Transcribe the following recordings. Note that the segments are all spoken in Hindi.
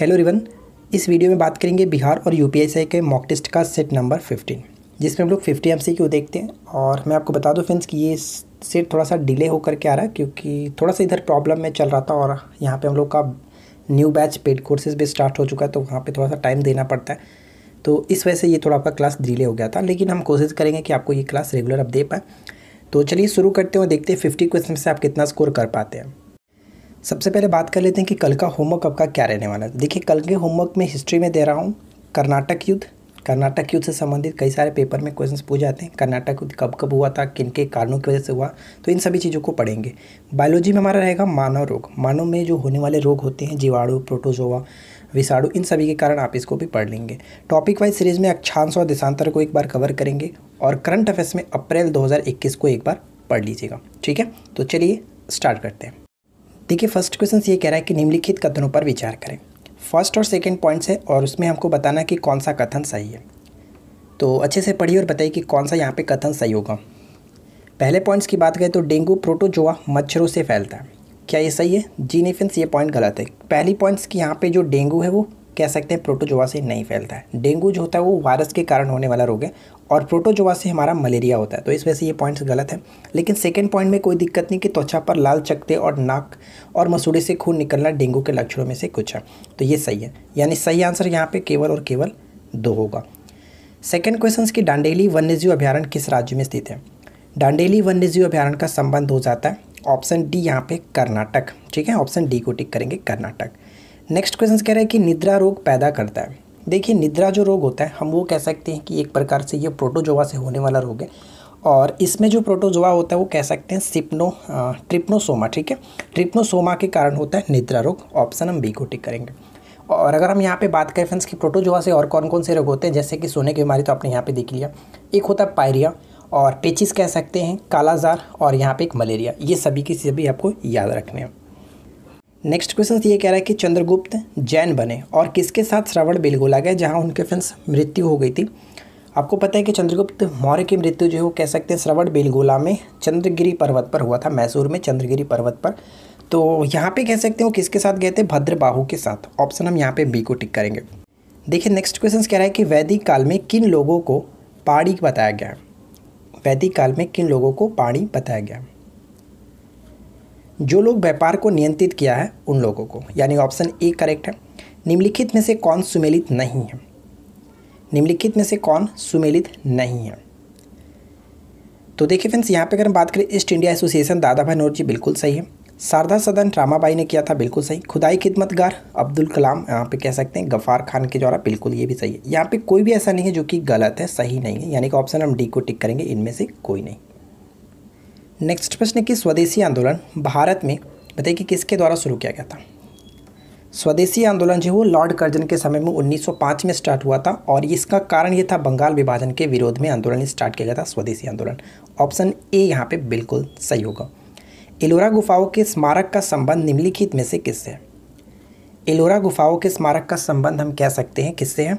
हेलो रिवन इस वीडियो में बात करेंगे बिहार और यू के मॉक टेस्ट का सेट नंबर फिफ्टीन जिसमें हम लोग फिफ्टी एम देखते हैं और मैं आपको बता दूं फ्रेंड्स कि ये सेट थोड़ा सा डिले होकर के आ रहा है क्योंकि थोड़ा सा इधर प्रॉब्लम में चल रहा था और यहाँ पे हम लोग का न्यू बैच पेड कोर्सेज भी स्टार्ट हो चुका है तो वहाँ पर थोड़ा सा टाइम देना पड़ता है तो इस वजह से ये थोड़ा आपका क्लास डिले हो गया था लेकिन हम कोशिश करेंगे कि आपको ये क्लास रेगुलर अब दे पाएँ तो चलिए शुरू करते हैं देखते हैं फिफ्टी क्वेश्चन से आप कितना स्कोर कर पाते हैं सबसे पहले बात कर लेते हैं कि कल का होमवर्क आपका क्या रहने वाला है देखिए कल के होमवर्क में हिस्ट्री में दे रहा हूँ कर्नाटक युद्ध कर्नाटक युद्ध से संबंधित कई सारे पेपर में क्वेश्चंस पूछे जाते हैं कर्नाटक युद्ध कब कब हुआ था किन के कारणों की वजह से हुआ तो इन सभी चीज़ों को पढ़ेंगे बायोलॉजी में हमारा रहेगा मानव रोग मानव में जो होने वाले रोग होते हैं जीवाणु प्रोटोजोवा विषाणु इन सभी के कारण आप इसको भी पढ़ लेंगे टॉपिक वाइज सीरीज़ में अक्षांश और देशांतर को एक बार कवर करेंगे और करंट अफेयर्स में अप्रैल दो को एक बार पढ़ लीजिएगा ठीक है तो चलिए स्टार्ट करते हैं देखिए फर्स्ट क्वेश्चन ये कह रहा है कि निम्नलिखित कथनों पर विचार करें फर्स्ट और सेकेंड पॉइंट्स है और उसमें हमको बताना कि कौन सा कथन सही है तो अच्छे से पढ़िए और बताइए कि कौन सा यहाँ पे कथन सही होगा पहले पॉइंट्स की बात करें तो डेंगू प्रोटोजोआ मच्छरों से फैलता है क्या ये सही है जी नहीं फ्रेंड्स ये पॉइंट गलत है पहली पॉइंट्स की यहाँ पे जो डेंगू है वो कह सकते हैं प्रोटोजोआ से नहीं फैलता है डेंगू जो होता है वो वायरस के कारण होने वाला रोग है और प्रोटोजोआ से हमारा मलेरिया होता है तो इस वजह से ये पॉइंट्स गलत है लेकिन सेकेंड पॉइंट में कोई दिक्कत नहीं कि त्वचा पर लाल चकते और नाक और मसूड़े से खून निकलना डेंगू के लक्षणों में से कुछ है तो ये सही है यानी सही आंसर यहाँ पर केवल और केवल दो होगा सेकेंड क्वेश्चन की डांडेली वन्यजीव अभ्यारण्य किस राज्य में स्थित है डांडेली वन्यजीव अभ्यारण्य का संबंध हो जाता है ऑप्शन डी यहाँ पे कर्नाटक ठीक है ऑप्शन डी को टिक करेंगे कर्नाटक नेक्स्ट क्वेश्चन कह रहे हैं कि निद्रा रोग पैदा करता है देखिए निद्रा जो रोग होता है हम वो कह सकते हैं कि एक प्रकार से ये प्रोटोजोवा से होने वाला रोग है और इसमें जो प्रोटोजोआ होता है वो कह सकते हैं सिप्नो ट्रिप्नोसोमा ठीक है ट्रिप्नोसोमा के कारण होता है निद्रा रोग ऑप्शन हम बी को टिक करेंगे और अगर हम यहाँ पे बात करें फ्रेंड्स कि प्रोटोजोआ से और कौन कौन से रोग होते हैं जैसे कि सोने की बीमारी तो आपने यहाँ पर देख लिया एक होता है पायरिया और पेचिस कह सकते हैं कालाजार और यहाँ पर एक मलेरिया ये सभी की सभी आपको याद रखने हैं नेक्स्ट क्वेश्चन ये कह रहा है कि चंद्रगुप्त जैन बने और किसके साथ श्रवण बेलगोला गए जहाँ उनके फ्रेंड्स मृत्यु हो गई थी आपको पता है कि चंद्रगुप्त मौर्य की मृत्यु जो है वो कह सकते हैं श्रवण बेलगोला में चंद्रगिरी पर्वत पर हुआ था मैसूर में चंद्रगिरी पर्वत पर तो यहाँ पे कह सकते हो किसके साथ गए थे भद्रबाहू के साथ ऑप्शन हम यहाँ पे बी को टिक करेंगे देखिए नेक्स्ट क्वेश्चन कह रहा है कि वैदिक काल में किन लोगों को पाणी बताया गया वैदिक काल में किन लोगों को पाणी बताया गया जो लोग व्यापार को नियंत्रित किया है उन लोगों को यानी ऑप्शन ए करेक्ट है निम्नलिखित में से कौन सुमेलित नहीं है निम्नलिखित में से कौन सुमेलित नहीं है तो देखिए फ्रेंड्स यहाँ पे अगर हम बात करें ईस्ट इंडिया एसोसिएशन दादा भाई नोरजी बिल्कुल सही है शारदा सदन रामाबाई ने किया था बिल्कुल सही खुदाई खिदमतगार अब्दुल कलाम यहाँ पे कह सकते हैं गफ़ार खान के द्वारा बिल्कुल ये भी सही है यहाँ पे कोई भी ऐसा नहीं है जो कि गलत है सही नहीं है यानी कि ऑप्शन हम डी को टिक करेंगे इनमें से कोई नहीं नेक्स्ट प्रश्न है कि स्वदेशी आंदोलन भारत में बताइए कि किसके द्वारा शुरू किया गया था स्वदेशी आंदोलन जो है वो लॉर्ड कर्जन के समय में 1905 में स्टार्ट हुआ था और इसका कारण ये था बंगाल विभाजन के विरोध में आंदोलन स्टार्ट किया गया था स्वदेशी आंदोलन ऑप्शन ए यहाँ पे बिल्कुल सही होगा एलोरा गुफाओं के स्मारक का संबंध निम्नलिखित में से किससे है एलोरा गुफाओं के स्मारक का संबंध हम कह सकते हैं किससे है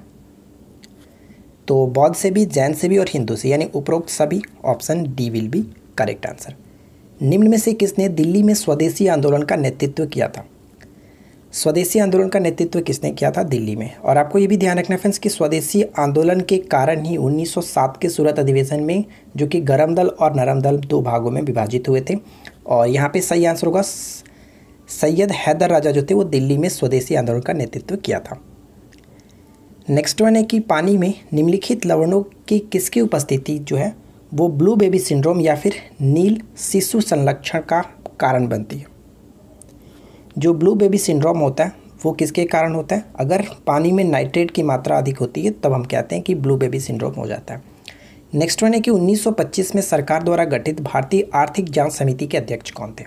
तो बौद्ध से भी जैन से भी और हिंदू से यानी उपरोक्त सभी option D will be correct answer निम्न में से किसने दिल्ली में स्वदेशी आंदोलन का नेतृत्व किया था स्वदेशी आंदोलन का नेतृत्व किसने किया था दिल्ली में और आपको ये भी ध्यान रखना फ्रेंड्स कि स्वदेशी आंदोलन के कारण ही 1907 के सूरत अधिवेशन में जो कि गर्म दल और नरम दल दो भागों में विभाजित हुए थे और यहाँ पे सही आंसर होगा सैयद हैदर राजा जो थे वो दिल्ली में स्वदेशी आंदोलन का नेतृत्व किया था नेक्स्ट वन है कि पानी में निम्नलिखित लवणों की किसकी उपस्थिति जो है वो ब्लू बेबी सिंड्रोम या फिर नील शिशु संलक्षण का कारण बनती है जो ब्लू बेबी सिंड्रोम होता है वो किसके कारण होता है अगर पानी में नाइट्रेट की मात्रा अधिक होती है तब हम कहते हैं कि ब्लू बेबी सिंड्रोम हो जाता है नेक्स्ट वन है कि 1925 में सरकार द्वारा गठित भारतीय आर्थिक जांच समिति के अध्यक्ष कौन थे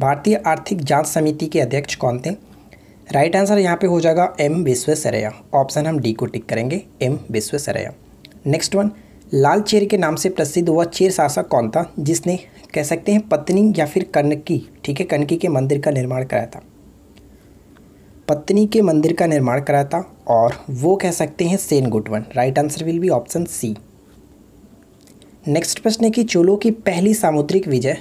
भारतीय आर्थिक जांच समिति के अध्यक्ष कौन थे राइट आंसर यहाँ पे हो जाएगा एम विश्वेश्वरैया ऑप्शन हम डी को टिक करेंगे एम विश्वेश्वरैया नेक्स्ट वन लाल चेर के नाम से प्रसिद्ध वह चेर शासक कौन था जिसने कह सकते हैं पत्नी या फिर कनकी ठीक है कनकी के मंदिर का निर्माण कराया था पत्नी के मंदिर का निर्माण कराया था और वो कह सकते हैं सेन गुटवन right answer will be option C next प्रश्न है कि चोलों की पहली सामुद्रिक विजय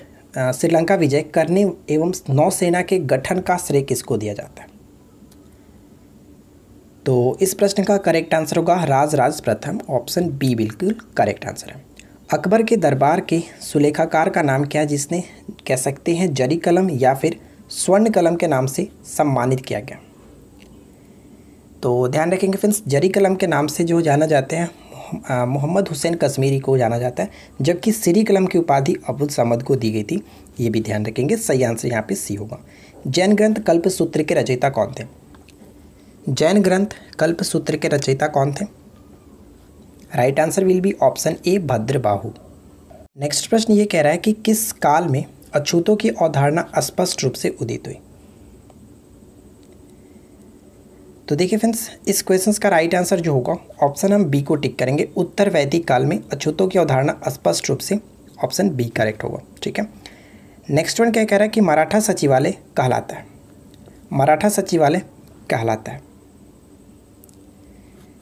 श्रीलंका विजय करने एवं नौसेना के गठन का श्रेय किसको दिया जाता है तो इस प्रश्न का करेक्ट आंसर होगा राज राज प्रथम ऑप्शन बी बिल्कुल करेक्ट आंसर है अकबर के दरबार के सुलेखाकार का नाम क्या है जिसने कह सकते हैं जरी कलम या फिर स्वर्ण कलम के नाम से सम्मानित किया गया तो ध्यान रखेंगे फ्रेंड्स जरी कलम के नाम से जो जाना जाते हैं मोहम्मद हुसैन कश्मीरी को जाना जाता है जबकि सीरी कलम की उपाधि अब्दुल समद को दी गई थी ये भी ध्यान रखेंगे सही आंसर यहाँ पे सी होगा जैन ग्रंथ कल्प सूत्र के रचयिता कौन थे जैन ग्रंथ कल्प सूत्र के रचयिता कौन थे right answer will be option A बाहू नेक्स्ट प्रश्न ये कह रहा है कि किस काल में अछूतों की अवधारणा स्पष्ट रूप से उदित हुई तो देखिए फ्रेंड्स इस क्वेश्चन का राइट आंसर जो होगा ऑप्शन हम बी को टिक करेंगे उत्तर वैदिक काल में अछूतों की अवधारणा स्पष्ट रूप से ऑप्शन बी करेक्ट होगा ठीक है नेक्स्ट वन क्या कह रहा है कि मराठा सचिवालय कहलाता है मराठा सचिवालय कहलाता है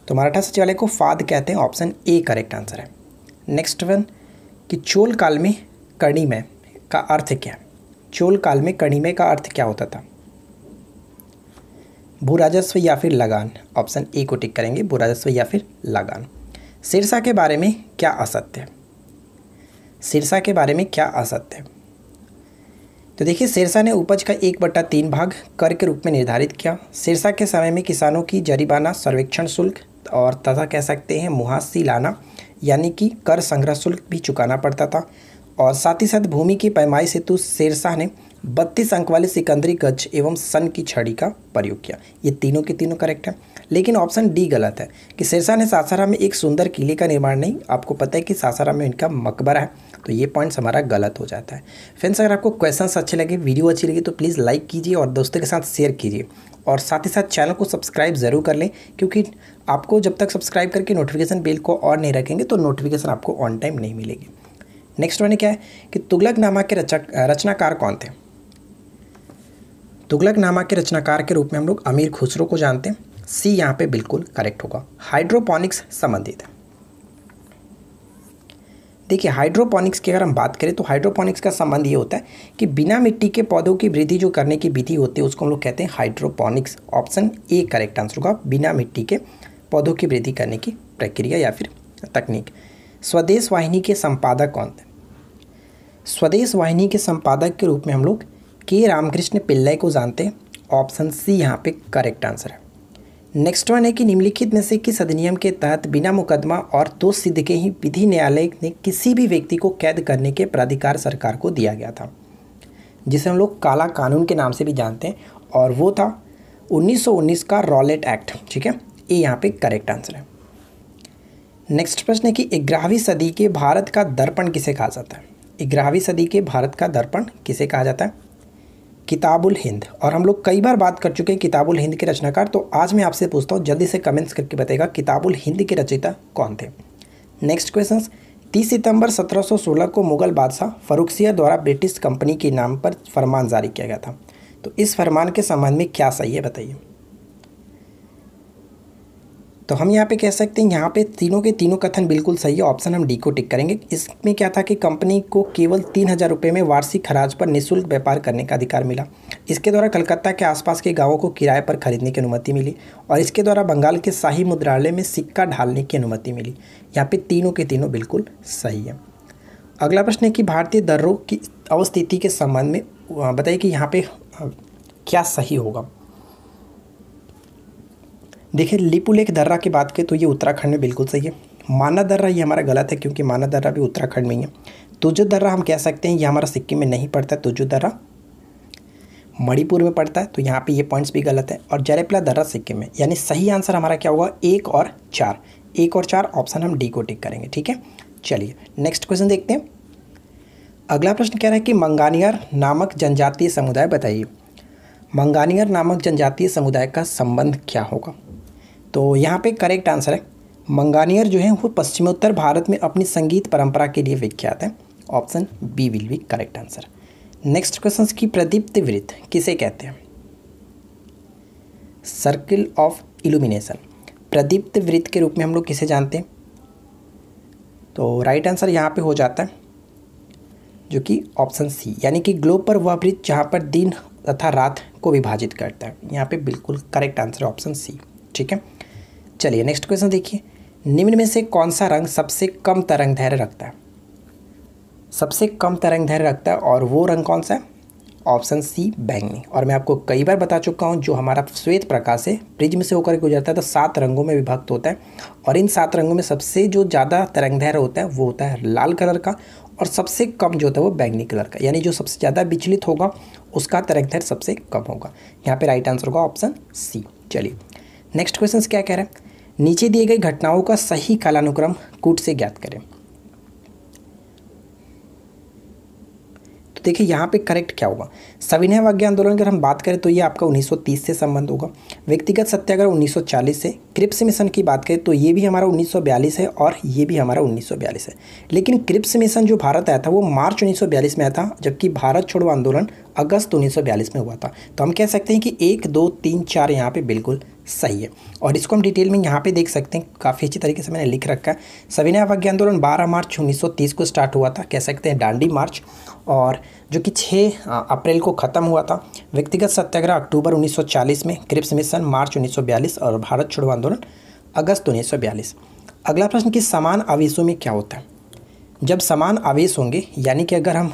तो मराठा सचिवालय को फाद कहते हैं ऑप्शन ए करेक्ट आंसर है नेक्स्ट वन कि चोल काल में में का अर्थ क्या है चोल काल में कर्णिमय का अर्थ क्या होता था भू राजस्व या फिर लगान ऑप्शन ए को टिक करेंगे भू राजस्व या फिर लगान सिरसा के बारे में क्या असत्य है सिरसा के बारे में क्या असत्य है तो देखिए सिरसा ने उपज का एक बट्टा तीन भाग कर के रूप में निर्धारित किया सिरसा के समय में किसानों की जरीबाना सर्वेक्षण शुल्क और तथा कह सकते हैं मुहासी लाना यानी कि कर संग्रह शुल्क भी चुकाना पड़ता था और साथ ही साथ भूमि की पैमाई सेतु शेरशाह ने बत्तीस अंक वाले सिकंदरी गज एवं सन की छड़ी का प्रयोग किया ये तीनों के तीनों करेक्ट हैं लेकिन ऑप्शन डी गलत है कि शेरशाह ने सासारा में एक सुंदर किले का निर्माण नहीं आपको पता है कि सासाराम में इनका मकबरा है तो ये पॉइंट्स हमारा गलत हो जाता है फ्रेंड्स अगर आपको क्वेश्चंस अच्छे लगे वीडियो अच्छी लगी तो प्लीज़ लाइक कीजिए और दोस्तों के साथ शेयर कीजिए और साथ ही साथ चैनल को सब्सक्राइब ज़रूर कर लें क्योंकि आपको जब तक सब्सक्राइब करके नोटिफिकेशन बेल को ऑन नहीं रखेंगे तो नोटिफिकेशन आपको ऑन टाइम नहीं मिलेगी नेक्स्ट मैंने क्या है कि तुगलक नामा के रचक रचनाकार कौन थे तुगलक नामा के रचनाकार के रूप में हम लोग अमीर खुसरो को जानते हैं सी यहाँ पे बिल्कुल करेक्ट होगा हाइड्रोपोनिक्स संबंधित है देखिए हाइड्रोपोनिक्स की अगर हम बात करें तो हाइड्रोपोनिक्स का संबंध ये होता है कि बिना मिट्टी के पौधों की वृद्धि जो करने की विधि होती है उसको हम लोग कहते हैं hydroponics option A correct answer होगा बिना मिट्टी के पौधों की वृद्धि करने की प्रक्रिया या फिर तकनीक स्वदेश वाहिनी के संपादक कौन थे स्वदेश वाहिनी के संपादक के रूप में हम लोग के रामकृष्ण पिल्लई को जानते हैं ऑप्शन सी यहाँ पे करेक्ट आंसर है नेक्स्ट वन है कि निम्नलिखित में से किस अधिनियम के तहत बिना मुकदमा और दो तो सिद्ध के ही विधि न्यायालय ने किसी भी व्यक्ति को कैद करने के प्राधिकार सरकार को दिया गया था जिसे हम लोग काला कानून के नाम से भी जानते हैं और वो था 1919 का रॉलेट एक्ट ठीक है ये यहाँ पे करेक्ट आंसर है नेक्स्ट प्रश्न है कि ग्यारहवीं सदी के भारत का दर्पण किसे कहा जाता है ग्यारहवीं सदी के भारत का दर्पण किसे कहा जाता है किताबुल हिंद और हम लोग कई बार बात कर चुके हैं किताबुल हिंद के रचनाकार तो आज मैं आपसे पूछता हूँ जल्दी से कमेंट्स करके बताएगा किताबुल हिंद के रचयिता कौन थे नेक्स्ट क्वेश्चन तीस सितंबर 1716 को मुगल बादशाह फरुखसिया द्वारा ब्रिटिश कंपनी के नाम पर फरमान जारी किया गया था तो इस फरमान के संबंध में क्या सही है बताइए तो हम यहाँ पे कह सकते हैं यहाँ पे तीनों के तीनों कथन बिल्कुल सही है ऑप्शन हम डी को टिक करेंगे इसमें क्या था कि कंपनी को केवल तीन हज़ार रुपये में वार्षिक खराज पर निःशुल्क व्यापार करने का अधिकार मिला इसके द्वारा कलकत्ता के आसपास के गांवों को किराए पर खरीदने की अनुमति मिली और इसके द्वारा बंगाल के शाही मुद्रालय में सिक्का ढालने की अनुमति मिली यहाँ पर तीनों के तीनों बिल्कुल सही है अगला प्रश्न है कि भारतीय दर्रों की अवस्थिति के संबंध में बताइए कि यहाँ पर क्या सही होगा देखिए लिपुलेख दर्रा की बात करें तो ये उत्तराखंड में बिल्कुल सही है माना दर्रा ये हमारा गलत है क्योंकि माना दर्रा भी उत्तराखंड में ही है तुजो तो दर्रा हम कह सकते हैं ये हमारा सिक्किम में नहीं पड़ता है तो तुजो दर्रा मणिपुर में पड़ता है तो यहाँ पे ये पॉइंट्स भी गलत है और जरेपला दर्रा सिक्किम में यानी सही आंसर हमारा क्या होगा एक और चार एक और चार ऑप्शन हम डी को टिक करेंगे ठीक है चलिए नेक्स्ट क्वेश्चन देखते हैं अगला प्रश्न कह रहा है कि मंगानियर नामक जनजातीय समुदाय बताइए मंगानियर नामक जनजातीय समुदाय का संबंध क्या होगा तो यहाँ पे करेक्ट आंसर है मंगानियर जो है वो पश्चिमोत्तर भारत में अपनी संगीत परंपरा के लिए विख्यात है option B will be correct answer next question की प्रदीप्त वृत्त किसे कहते हैं सर्किल ऑफ इल्यूमिनेशन प्रदीप्त वृत्त के रूप में हम लोग किसे जानते हैं तो राइट आंसर यहाँ पे हो जाता है जो कि ऑप्शन सी यानी कि ग्लोब पर वह वृत्त जहाँ पर दिन तथा रात को विभाजित करता है यहाँ पे बिल्कुल करेक्ट आंसर ऑप्शन सी ठीक है चलिए नेक्स्ट क्वेश्चन देखिए निम्न में से कौन सा रंग सबसे कम तरंग धैर्य रखता है सबसे कम तरंग धैर्य रखता है और वो रंग कौन सा है ऑप्शन सी बैंगनी और मैं आपको कई बार बता चुका हूँ जो हमारा श्वेत प्रकाश है प्रिज्म से होकर गुजरता है तो सात रंगों में विभक्त होता है और इन सात रंगों में सबसे जो ज़्यादा तरंगदैर्य होता है वो होता है लाल कलर का और सबसे कम जो होता है वो बैंगनी कलर का यानी जो सबसे ज़्यादा विचलित होगा उसका धैर्य सबसे कम होगा यहाँ पर राइट आंसर होगा ऑप्शन सी चलिए नेक्स्ट क्वेश्चन क्या कह रहे हैं नीचे दिए गई घटनाओं का सही कालानुक्रम कूट से ज्ञात करें देखिए यहाँ पे करेक्ट क्या होगा सविनय अवज्ञा आंदोलन अगर हम बात करें तो ये आपका 1930 से संबंध होगा व्यक्तिगत सत्याग्रह 1940 से क्रिप्स मिशन की बात करें तो ये भी हमारा 1942 है और ये भी हमारा 1942 है लेकिन क्रिप्स मिशन जो भारत आया था वो मार्च 1942 में आया था जबकि भारत छोड़ो आंदोलन अगस्त उन्नीस में हुआ था तो हम कह सकते हैं कि एक दो तीन चार यहाँ पर बिल्कुल सही है और इसको हम डिटेल में यहाँ पे देख सकते हैं काफ़ी अच्छी तरीके से मैंने लिख रखा है सविनय अवज्ञा आंदोलन 12 मार्च 1930 को स्टार्ट हुआ था कह सकते हैं डांडी मार्च और जो कि 6 अप्रैल को ख़त्म हुआ था व्यक्तिगत सत्याग्रह अक्टूबर 1940 में क्रिप्स मिशन मार्च 1942 और भारत छोड़ो आंदोलन अगस्त 1942 अगला प्रश्न कि समान आवेशों में क्या होता है जब समान आवेश होंगे यानी कि अगर हम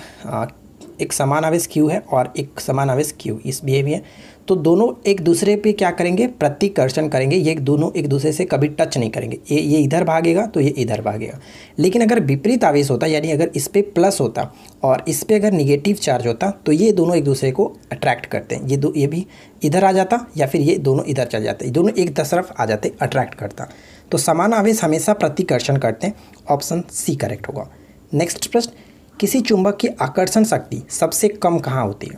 एक समान आवेश क्यू है और एक समान आवेश क्यू इस बी भी है तो दोनों एक दूसरे पे क्या करेंगे प्रतिकर्षण करेंगे ये दोनों एक दूसरे से कभी टच नहीं करेंगे ये ये इधर भागेगा तो ये इधर भागेगा लेकिन अगर विपरीत आवेश होता यानी अगर इस पर प्लस होता और इस पर अगर निगेटिव चार्ज होता तो ये दोनों एक दूसरे को अट्रैक्ट करते हैं ये दो ये भी इधर आ जाता या फिर ये दोनों इधर चल जाते दोनों एक तरफ आ जाते अट्रैक्ट करता तो समान आवेश हमेशा प्रतिकर्षण करते हैं ऑप्शन सी करेक्ट होगा नेक्स्ट प्रश्न किसी चुंबक की आकर्षण शक्ति सबसे कम कहाँ होती है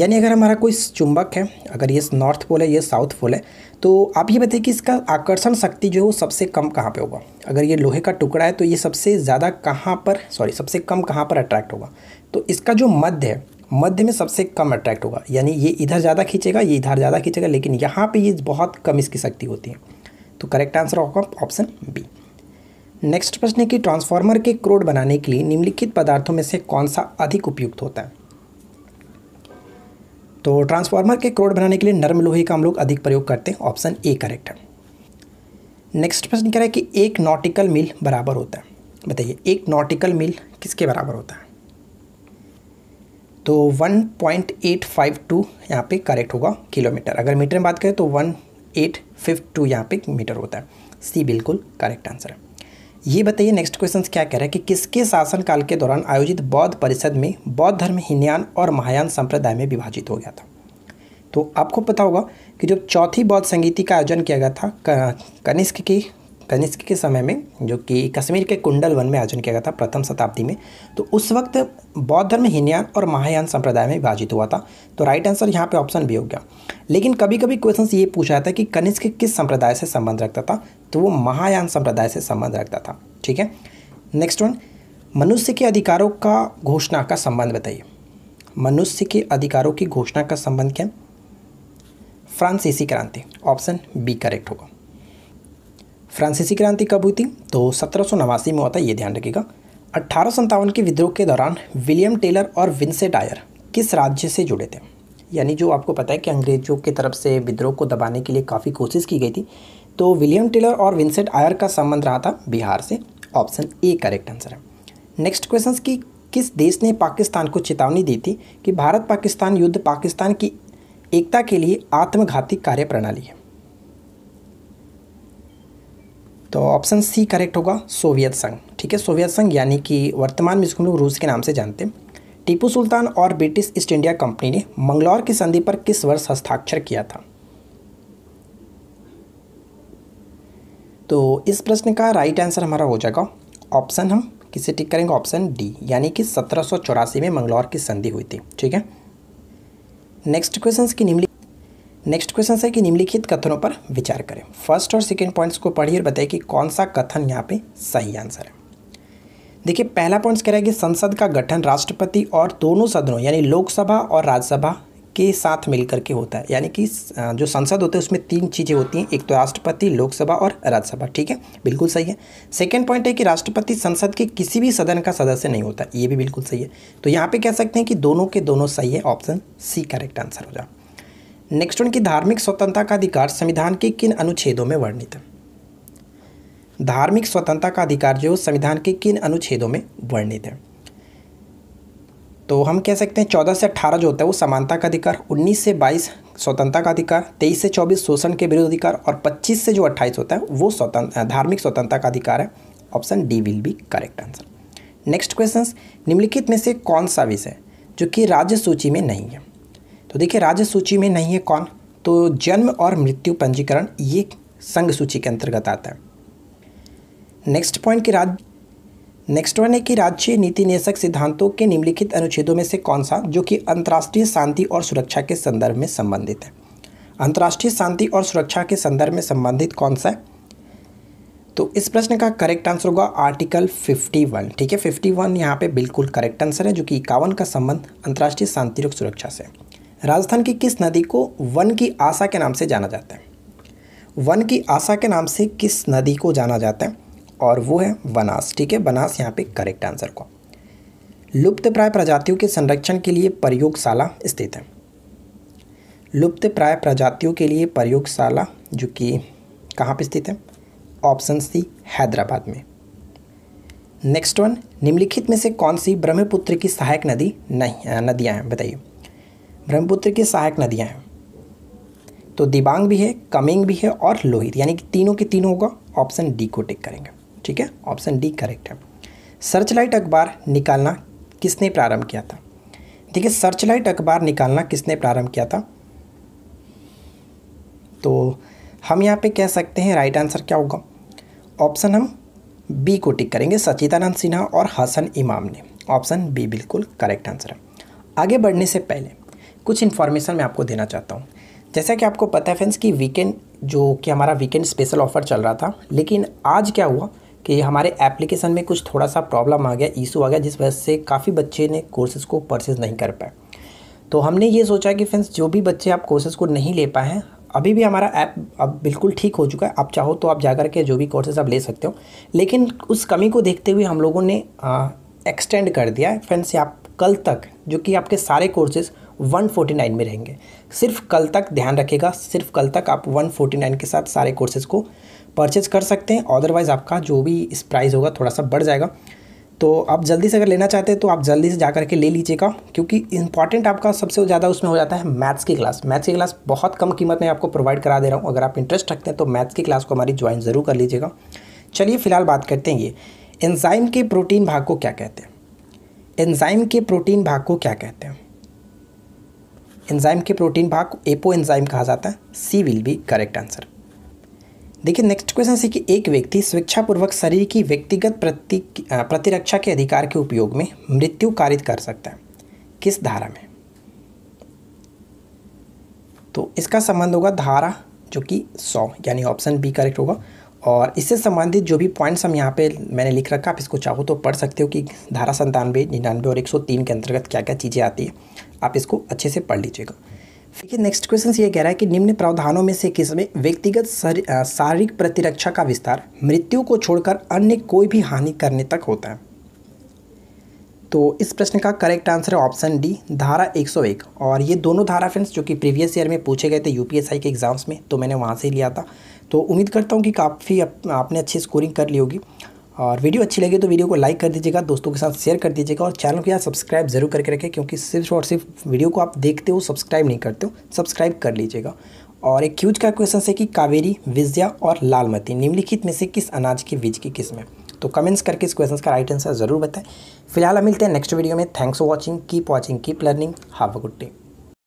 यानी अगर हमारा कोई चुंबक है अगर ये नॉर्थ पोल है ये साउथ पोल है तो आप ये बताइए कि इसका आकर्षण शक्ति जो है वो सबसे कम कहाँ पे होगा अगर ये लोहे का टुकड़ा है तो ये सबसे ज़्यादा कहाँ पर सॉरी सबसे कम कहाँ पर अट्रैक्ट होगा तो इसका जो मध्य है मध्य में सबसे कम अट्रैक्ट होगा यानी ये इधर ज़्यादा खींचेगा ये इधर ज़्यादा खींचेगा लेकिन यहाँ पर ये बहुत कम इसकी शक्ति होती है तो करेक्ट आंसर होगा ऑप्शन बी नेक्स्ट प्रश्न है कि ट्रांसफार्मर के क्रोड बनाने के लिए निम्नलिखित पदार्थों में से कौन सा अधिक उपयुक्त होता है तो ट्रांसफार्मर के क्रोड बनाने के लिए नर्म लोहे का हम लोग अधिक प्रयोग करते हैं ऑप्शन ए करेक्ट है नेक्स्ट प्रश्न कह रहा है कि एक नॉटिकल मील बराबर होता है बताइए एक नॉटिकल मील किसके बराबर होता है तो 1.852 यहाँ पे करेक्ट होगा किलोमीटर अगर मीटर में बात करें तो 1852 एट यहाँ पे मीटर होता है सी बिल्कुल करेक्ट आंसर है ये बताइए नेक्स्ट क्वेश्चन क्या कह रहे हैं कि किसके शासनकाल के दौरान आयोजित बौद्ध परिषद में बौद्ध धर्म हिन्यान और महायान संप्रदाय में विभाजित हो गया था तो आपको पता होगा कि जब चौथी बौद्ध संगीति का आयोजन किया गया था कनिष्क की कनिष्क के समय में जो कि कश्मीर के कुंडल वन में आयोजन किया गया था प्रथम शताब्दी में तो उस वक्त बौद्ध धर्म हिन्यान और महायान संप्रदाय में विभाजित हुआ था तो राइट आंसर यहाँ पे ऑप्शन बी हो गया लेकिन कभी कभी क्वेश्चन ये पूछा जाता है कि कनिष्क किस संप्रदाय से संबंध रखता था तो वो महायान संप्रदाय से संबंध रखता था ठीक है नेक्स्ट वन मनुष्य के अधिकारों का घोषणा का संबंध बताइए मनुष्य के अधिकारों की घोषणा का संबंध क्या फ्रांसीसी क्रांति ऑप्शन बी करेक्ट होगा फ्रांसीसी क्रांति कब हुई थी तो सत्रह में हुआ था ये ध्यान रखिएगा अट्ठारह के विद्रोह के दौरान विलियम टेलर और विंसेट आयर किस राज्य से जुड़े थे यानी जो आपको पता है कि अंग्रेजों की तरफ से विद्रोह को दबाने के लिए काफ़ी कोशिश की गई थी तो विलियम टेलर और विंसेंट आयर का संबंध रहा था बिहार से ऑप्शन ए करेक्ट आंसर है नेक्स्ट क्वेश्चन की किस देश ने पाकिस्तान को चेतावनी दी थी कि भारत पाकिस्तान युद्ध पाकिस्तान की एकता के लिए आत्मघाती कार्य प्रणाली है तो ऑप्शन सी करेक्ट होगा सोवियत संघ ठीक है सोवियत संघ यानी कि वर्तमान में इसको हम लोग रूस के नाम से जानते हैं टीपू सुल्तान और ब्रिटिश ईस्ट इंडिया कंपनी ने मंगलौर की संधि पर किस वर्ष हस्ताक्षर किया था तो इस प्रश्न का राइट आंसर हमारा हो जाएगा ऑप्शन हम किसे टिक करेंगे ऑप्शन डी यानी कि सत्रह में मंगलौर की संधि हुई थी ठीक है नेक्स्ट क्वेश्चन की निम्न नेक्स्ट क्वेश्चन है कि निम्नलिखित कथनों पर विचार करें फर्स्ट और सेकेंड पॉइंट्स को पढ़िए और बताइए कि कौन सा कथन यहाँ पे सही आंसर है देखिए पहला पॉइंट्स कह रहा है कि संसद का गठन राष्ट्रपति और दोनों सदनों यानी लोकसभा और राज्यसभा के साथ मिलकर के होता है यानी कि जो संसद होते हैं उसमें तीन चीज़ें होती हैं एक तो राष्ट्रपति लोकसभा और राज्यसभा ठीक है बिल्कुल सही है सेकेंड पॉइंट है कि राष्ट्रपति संसद के किसी भी सदन का सदस्य नहीं होता ये भी बिल्कुल सही है तो यहाँ पे कह सकते हैं कि दोनों के दोनों सही है ऑप्शन सी करेक्ट आंसर हो जाए नेक्स्ट उनकी धार्मिक स्वतंत्रता का अधिकार संविधान के किन अनुच्छेदों में वर्णित है धार्मिक स्वतंत्रता का अधिकार जो संविधान के किन अनुच्छेदों में वर्णित है तो हम कह सकते हैं चौदह से अट्ठारह जो होता है वो समानता का अधिकार उन्नीस से बाईस स्वतंत्रता का अधिकार तेईस से चौबीस शोषण के विरुद्ध अधिकार और पच्चीस से जो अट्ठाईस होता है वो स्वतंत्र धार्मिक स्वतंत्रता का अधिकार है option D will be correct answer next question निम्नलिखित में से कौन सा विषय जो कि राज्य सूची में नहीं है तो देखिए राज्य सूची में नहीं है कौन तो जन्म और मृत्यु पंजीकरण ये संघ सूची के अंतर्गत आता है नेक्स्ट पॉइंट की राज्य नेक्स्ट वन है कि राज्य नीति निदेशक सिद्धांतों के निम्नलिखित अनुच्छेदों में से कौन सा जो कि अंतर्राष्ट्रीय शांति और सुरक्षा के संदर्भ में संबंधित है अंतर्राष्ट्रीय शांति और सुरक्षा के संदर्भ में संबंधित कौन सा है तो इस प्रश्न का करेक्ट आंसर होगा आर्टिकल 51 ठीक है 51 वन यहाँ पे बिल्कुल करेक्ट आंसर है जो कि इक्यावन का संबंध अंतर्राष्ट्रीय शांति और सुरक्षा से है राजस्थान की किस नदी को वन की आशा के नाम से जाना जाता है वन की आशा के नाम से किस नदी को जाना जाता है और वो है बनास ठीक है बनास यहाँ पे करेक्ट आंसर को लुप्त प्राय प्रजातियों के संरक्षण के लिए प्रयोगशाला स्थित है लुप्त प्राय प्रजातियों के लिए प्रयोगशाला जो कि कहाँ पर स्थित है ऑप्शन सी हैदराबाद में नेक्स्ट वन निम्नलिखित में से कौन सी ब्रह्मपुत्र की सहायक नदी नहीं नदियाँ हैं बताइए ब्रह्मपुत्र की सहायक नदियाँ हैं तो दिबांग भी है कमिंग भी है और लोहित यानी कि तीनों के तीनों होगा ऑप्शन डी को टिक करेंगे ठीक है ऑप्शन डी करेक्ट है सर्च लाइट अखबार निकालना किसने प्रारंभ किया था देखिए सर्चलाइट अखबार निकालना किसने प्रारंभ किया था तो हम यहाँ पे कह सकते हैं राइट आंसर क्या होगा ऑप्शन हम बी को टिक करेंगे सचिदानंद सिन्हा और हसन इमाम ने ऑप्शन बी बिल्कुल करेक्ट आंसर है आगे बढ़ने से पहले कुछ इन्फॉर्मेशन मैं आपको देना चाहता हूँ जैसा कि आपको पता है फ्रेंड्स कि वीकेंड जो कि हमारा वीकेंड स्पेशल ऑफर चल रहा था लेकिन आज क्या हुआ कि हमारे एप्लीकेशन में कुछ थोड़ा सा प्रॉब्लम आ गया इशू आ गया जिस वजह से काफ़ी बच्चे ने कोर्सेज़ को परचेज़ नहीं कर पाए तो हमने ये सोचा कि फ्रेंड्स जो भी बच्चे आप कोर्सेज़ को नहीं ले पाए हैं अभी भी हमारा ऐप अब बिल्कुल ठीक हो चुका है आप चाहो तो आप जा कर के जो भी कोर्सेज आप ले सकते हो लेकिन उस कमी को देखते हुए हम लोगों ने एक्सटेंड कर दिया है फ्रेंड्स आप कल तक जो कि आपके सारे कोर्सेज 149 में रहेंगे सिर्फ कल तक ध्यान रखेगा सिर्फ कल तक आप 149 के साथ सारे कोर्सेज को परचेज कर सकते हैं अदरवाइज़ आपका जो भी इस प्राइस होगा थोड़ा सा बढ़ जाएगा तो आप जल्दी से अगर लेना चाहते हैं तो आप जल्दी से जा करके ले लीजिएगा क्योंकि इंपॉर्टेंट आपका सबसे ज़्यादा उसमें हो जाता है मैथ्स की क्लास मैथ्स की क्लास बहुत कम कीमत में आपको प्रोवाइड करा दे रहा हूँ अगर आप इंटरेस्ट रखते हैं तो मैथ्स की क्लास को हमारी ज्वाइन ज़रूर कर लीजिएगा चलिए फिलहाल बात करते हैं ये एंजाइम के प्रोटीन भाग को क्या कहते हैं एंजाइम के प्रोटीन भाग को क्या कहते हैं एंजाइम के प्रोटीन भाग को एपो एंजाइम कहा जाता है C will be correct answer देखिए नेक्स्ट क्वेश्चन है कि एक व्यक्ति स्वेच्छापूर्वक शरीर की व्यक्तिगत प्रति प्रतिरक्षा के अधिकार के उपयोग में मृत्यु कारित कर सकता है किस धारा में तो इसका संबंध होगा धारा जो कि सौ यानी ऑप्शन बी करेक्ट होगा और इससे संबंधित जो भी पॉइंट्स हम यहाँ पे मैंने लिख रखा आप इसको चाहो तो पढ़ सकते हो कि धारा संतानवे निन्यानवे और एक सौ तीन के अंतर्गत क्या क्या चीज़ें आती है आप इसको अच्छे से पढ़ लीजिएगा देखिए नेक्स्ट क्वेश्चन ये कह रहा है कि निम्न प्रावधानों में से किस में व्यक्तिगत शारीरिक प्रतिरक्षा का विस्तार मृत्यु को छोड़कर अन्य कोई भी हानि करने तक होता है तो इस प्रश्न का करेक्ट आंसर है ऑप्शन डी धारा 101 और ये दोनों धारा फ्रेंड्स जो कि प्रीवियस ईयर में पूछे गए थे यूपीएसआई के एग्ज़ाम्स में तो मैंने वहाँ से लिया था तो उम्मीद करता हूँ कि काफ़ी आप, आपने अच्छी स्कोरिंग कर ली होगी और वीडियो अच्छी लगी तो वीडियो को लाइक कर दीजिएगा दोस्तों के साथ शेयर कर दीजिएगा और चैनल को यार सब्सक्राइब जरूर करके रखें क्योंकि सिर्फ और सिर्फ वीडियो को आप देखते हो सब्सक्राइब नहीं करते हो सब्सक्राइब कर लीजिएगा और एक क्यूज का क्वेश्चन है कि कावेरी विजया और लालमती निम्नलिखित में से किस अनाज की बीज की किस्म है तो कमेंट्स करके इस क्वेश्चन का राइट आंसर ज़रूर बताएं फिलहाल मिलते हैं नेक्स्ट वीडियो में thanks for watching keep watching keep learning have a good day